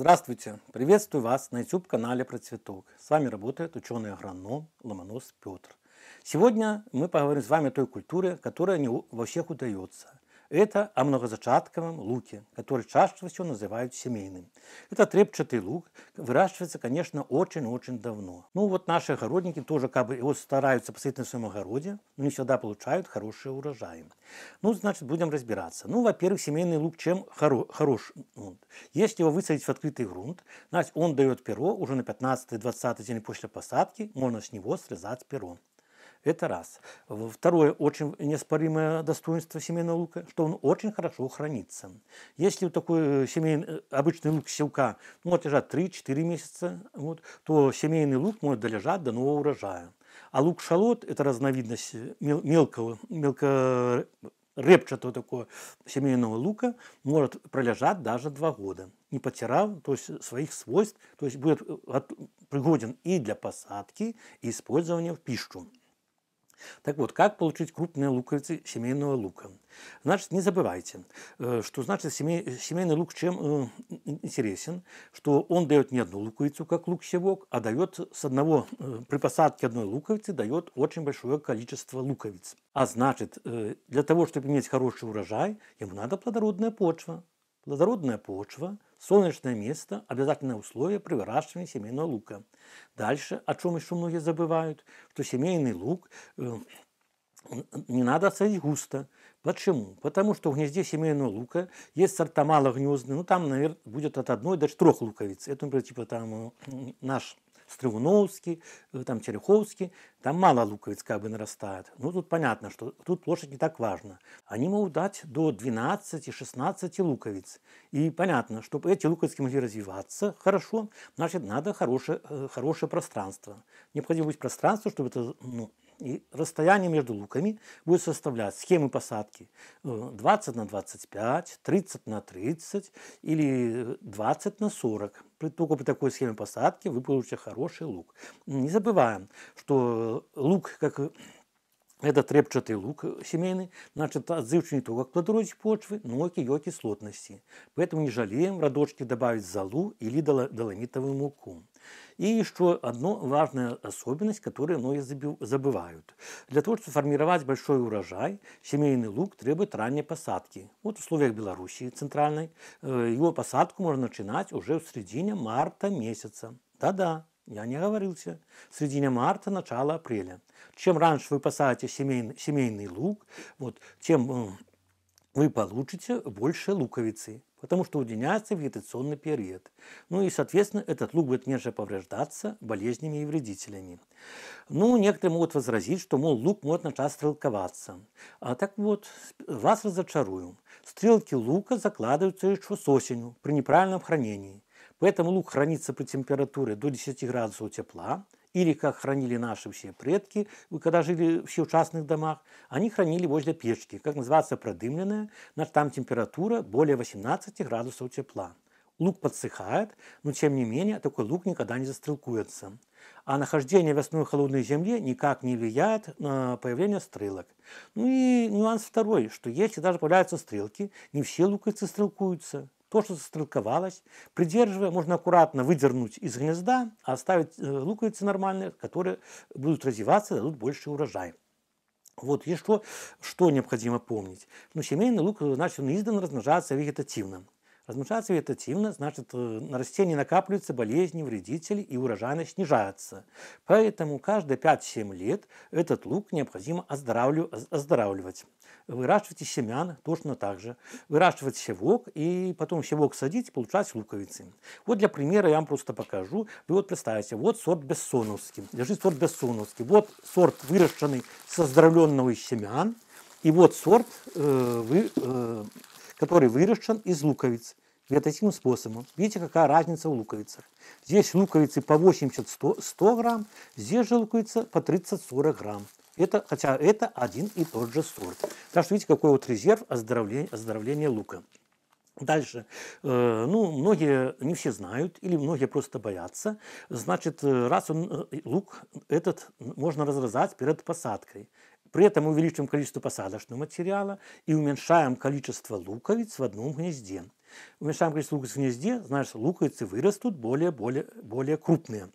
Здравствуйте! Приветствую вас на YouTube-канале «Про цветок». С вами работает ученый-агроном Ломонос Петр. Сегодня мы поговорим с вами о той культуре, которая не во всех удается. Это о многозачатковом луке, который чаще всего называют семейным. Это трепчатый лук, выращивается, конечно, очень-очень давно. Ну вот наши огородники тоже как бы его стараются посадить на своем огороде, но не всегда получают хорошие урожаи. Ну, значит, будем разбираться. Ну, во-первых, семейный лук чем хоро хорош? Ну, если его высадить в открытый грунт, значит, он дает перо уже на 15-20 день после посадки, можно с него срезать перо. Это раз. Второе, очень неоспоримое достоинство семейного лука, что он очень хорошо хранится. Если у такой э, семейный, э, обычный лук селка может лежать лежат 3-4 месяца, вот, то семейный лук может долежать до нового урожая. А лук шалот – это разновидность э, мел мелкого, мелко репчатого такого семейного лука может пролежать даже два года, не потеряв то есть, своих свойств, то есть будет пригоден и для посадки, и использования в пищу. Так вот, как получить крупные луковицы семейного лука? Значит, не забывайте, э, что значит семей, семейный лук чем э, интересен, что он дает не одну луковицу, как лук-севок, а дает с одного, э, при посадке одной луковицы дает очень большое количество луковиц. А значит, для того, чтобы иметь хороший урожай, ему надо плодородная почва. Плодородная почва – Солнечное место – обязательное условие при выращивании семейного лука. Дальше, о чем еще многие забывают, что семейный лук не надо садить густо. Почему? Потому что в гнезде семейного лука есть сорта малогнездные, ну там, наверное, будет от одной до трех луковиц. Это, например, типа там э, наш Стрелновский, э, там Череховский, там мало луковиц как бы нарастает. Ну, тут понятно, что тут площадь не так важна. Они могут дать до 12-16 луковиц. И понятно, чтобы эти луковицы могли развиваться хорошо, значит, надо хорошее, э, хорошее пространство. Необходимо быть пространство, чтобы это ну, и расстояние между луками будет составлять схемы посадки 20 э, на 25, 30 на 30 или 20 э, на 40. Только при такой схеме посадки вы получите хороший лук. Не забываем, что э, лук, как это трепчатый лук э, семейный, значит, отзывчивый не только к плодородию почвы, но и к ее кислотности. Поэтому не жалеем родочке добавить залу или доломитовую муку. И еще одна важная особенность, которую многие забывают. Для того, чтобы формировать большой урожай, семейный лук требует ранней посадки. Вот в условиях Беларуси центральной э, его посадку можно начинать уже в середине марта месяца. Да-да, я не оговорился. В середине марта, начало апреля. Чем раньше вы посадите семейный, семейный лук, вот, тем э, вы получите больше луковицы, потому что удлиняется вегетационный период. Ну и, соответственно, этот лук будет меньше повреждаться болезнями и вредителями. Ну, некоторые могут возразить, что, мол, лук может начать стрелковаться. А так вот, вас разочарую. Стрелки лука закладываются еще с осенью при неправильном хранении. Поэтому лук хранится при температуре до 10 градусов тепла, или как хранили наши все предки, когда жили все в частных домах, они хранили возле печки, как называется продымленная, значит, там температура более 18 градусов тепла. Лук подсыхает, но тем не менее такой лук никогда не застрелкуется. А нахождение весной холодной земле никак не влияет на появление стрелок. Ну и нюанс второй, что если даже появляются стрелки, не все луковицы стрелкуются. То, что сострелковалось, придерживая, можно аккуратно выдернуть из гнезда, а оставить э, луковицы нормальные, которые будут развиваться, дадут больше урожая. Вот еще что необходимо помнить. Ну, семейный лук, значит, э, он издан размножаться вегетативно. Размножаться вегетативно, значит, э, на растении накапливаются болезни, вредители, и урожайность снижается. Поэтому каждые 5-7 лет этот лук необходимо оздоравливать. Выращивайте семян точно так же. Выращивать севок и потом севок садить получать луковицы. Вот для примера я вам просто покажу. Вы вот представьте, вот сорт бессоновский. Лежит сорт бессоновский. Вот сорт, выращенный со оздоровленного семян. И вот сорт э, вы, э, который выращен из луковиц вот таким способом. Видите, какая разница в луковицах. Здесь луковицы по 80-100 грамм, здесь же луковица по 30-40 грамм. Это, хотя это один и тот же сорт. Так что видите, какой вот резерв оздоровления, оздоровления лука. Дальше. Э, ну, многие не все знают или многие просто боятся. Значит, э, раз он, э, лук этот можно разрезать перед посадкой. При этом мы увеличиваем количество посадочного материала и уменьшаем количество луковиц в одном гнезде. Уменьшаем количество луковиц в гнезде, значит, луковицы вырастут более, более, более крупные.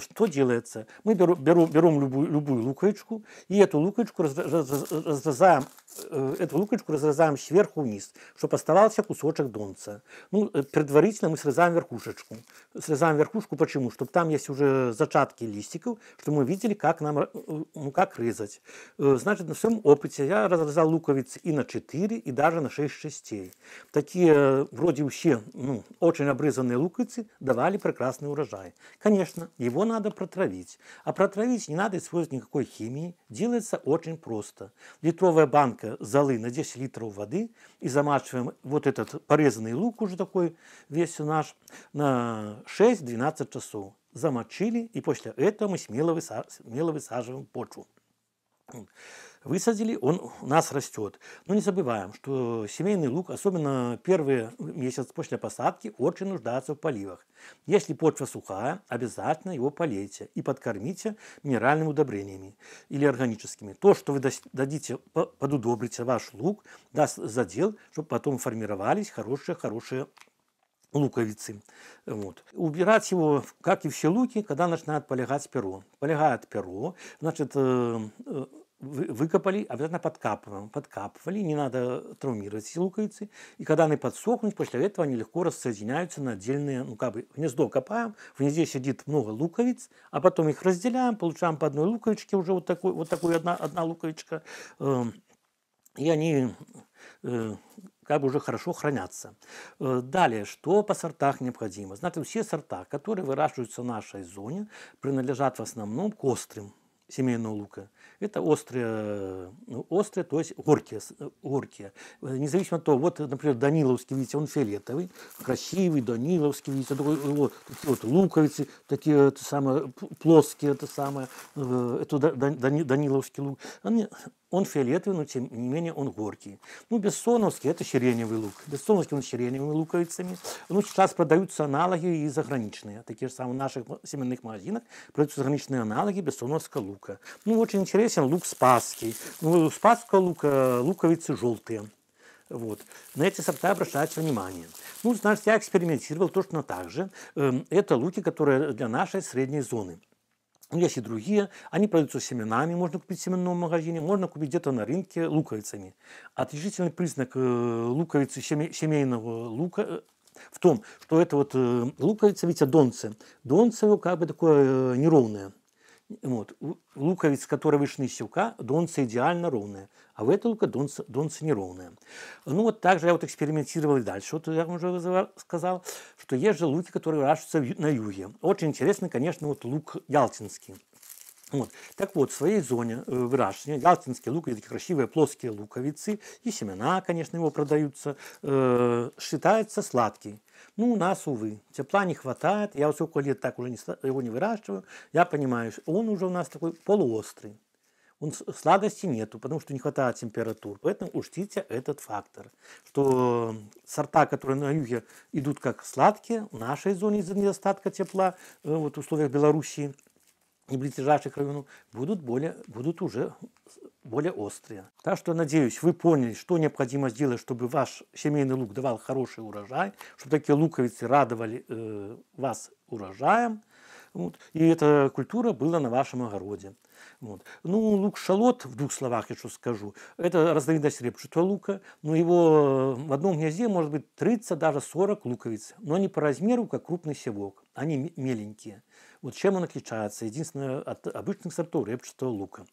Что делается? Мы беру, беру, берем любую, любую луковичку и эту луковичку раз, раз, разрезаем, э, эту луковичку разрезаем сверху вниз, чтобы оставался кусочек донца. Ну, э, предварительно мы срезаем верхушечку. Срезаем верхушку почему? Чтобы там есть уже зачатки листиков, чтобы мы видели, как нам, э, ну, как резать. Значит, на своем опыте я разрезал луковицы и на 4, и даже на 6 частей. Такие вроде вообще ну, очень обрезанные луковицы давали прекрасный урожай. Конечно, Конечно, его надо протравить. А протравить не надо использовать никакой химии. Делается очень просто. Литровая банка золы на 10 литров воды и замачиваем вот этот порезанный лук уже такой весь наш на 6-12 часов. Замочили и после этого мы смело, смело высаживаем почву высадили, он у нас растет. Но не забываем, что семейный лук, особенно первый месяц после посадки, очень нуждается в поливах. Если почва сухая, обязательно его полейте и подкормите минеральными удобрениями или органическими. То, что вы дадите, подудобрите ваш лук, даст задел, чтобы потом формировались хорошие-хорошие луковицы. Вот. Убирать его, как и все луки, когда начинает полегать перо. Полегает перо, значит, э, э, выкопали, а обязательно подкапываем. Подкапывали, не надо травмировать эти луковицы. И когда они подсохнут, после этого они легко рассоединяются на отдельные, ну как бы гнездо копаем, в гнезде сидит много луковиц, а потом их разделяем, получаем по одной луковичке, уже вот такой, вот такой одна, одна луковичка. Э, и они э, как бы уже хорошо хранятся. Э, далее, что по сортах необходимо? Знаете, все сорта, которые выращиваются в нашей зоне, принадлежат в основном к острым семейного лука. Это острые, э, ну, острые то есть горькие, горькие. Э, э, независимо от того, вот, например, Даниловский, видите, он фиолетовый, красивый, Даниловский, видите, такой, вот, такие вот луковицы, такие это самое, плоские, это самое, это Даниловский лук. Они, он фиолетовый, но тем не менее он горький. Ну, бессоновский – это сиреневый лук. Бессоновский он с сиреневыми луковицами. Ну, сейчас продаются аналоги и заграничные. Такие же самые в наших семенных магазинах продаются заграничные аналоги бессоновского лука. Ну, очень интересен лук спасский. Ну, у спасского лука луковицы желтые. Вот. На эти сорта обращайте внимание. Ну, значит, я экспериментировал точно так же. Эм, это луки, которые для нашей средней зоны. Есть и другие. Они продаются семенами, можно купить в семенном магазине, можно купить где-то на рынке луковицами. Отличительный признак э, луковицы, семейного лука, э, в том, что это вот э, луковица, видите, донце. Донце как бы такое неровное. Вот. Луковица, вышли из Нысюка, донца идеально ровная, а в этой луке донца, донца неровная. Ну вот также я вот экспериментировал и дальше. Вот я вам уже сказал, что есть же луки, которые выращиваются на юге. Очень интересный, конечно, вот лук ялтинский. Вот. Так вот, в своей зоне э, выращивания ялтинские луки, такие красивые плоские луковицы, и семена, конечно, его продаются, э, считается сладкий. Ну, у нас, увы, тепла не хватает. Я вот сколько лет так уже не, его не выращиваю. Я понимаю, что он уже у нас такой полуострый. Он сладости нету, потому что не хватает температур. Поэтому учтите этот фактор, что сорта, которые на юге идут как сладкие, в нашей зоне из-за недостатка тепла, э, вот в условиях Белоруссии и близлежащих районов, будут более, будут уже более острые. Так что, надеюсь, вы поняли, что необходимо сделать, чтобы ваш семейный лук давал хороший урожай, чтобы такие луковицы радовали э, вас урожаем. Вот. И эта культура была на вашем огороде. Вот. Ну, лук-шалот, в двух словах еще скажу, это разновидность репчатого лука, но его э, в одном гнезде может быть 30, даже 40 луковиц, но не по размеру, как крупный севок, они меленькие. Вот чем он отличается, единственное, от обычных сортов репчатого лука.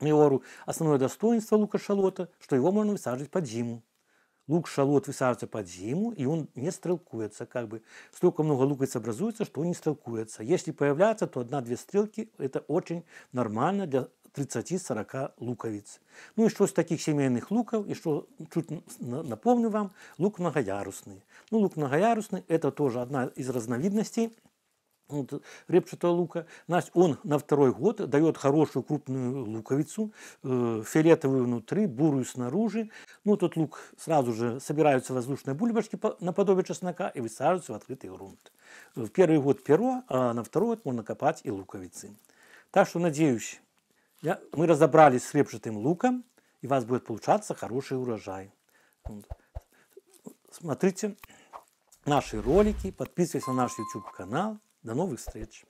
Миору основное достоинство лука шалота, что его можно высаживать под зиму. Лук шалот высаживается под зиму, и он не стрелкуется. Как бы. Столько много луковиц образуется, что он не стрелкуется. Если появляется, то одна-две стрелки – это очень нормально для 30-40 луковиц. Ну и что с таких семейных луков, и что чуть напомню вам, лук многоярусный. Ну, лук многоярусный – это тоже одна из разновидностей – ну, репчатого лука. Значит, он на второй год дает хорошую крупную луковицу, э, фиолетовую внутри, бурую снаружи. Ну, тот лук сразу же собираются воздушные бульбашки наподобие чеснока и высаживаются в открытый грунт. Э, в первый год перо, а на второй год можно копать и луковицы. Так что, надеюсь, я, мы разобрались с репчатым луком, и у вас будет получаться хороший урожай. Смотрите наши ролики, подписывайтесь на наш YouTube-канал – до новых встреч!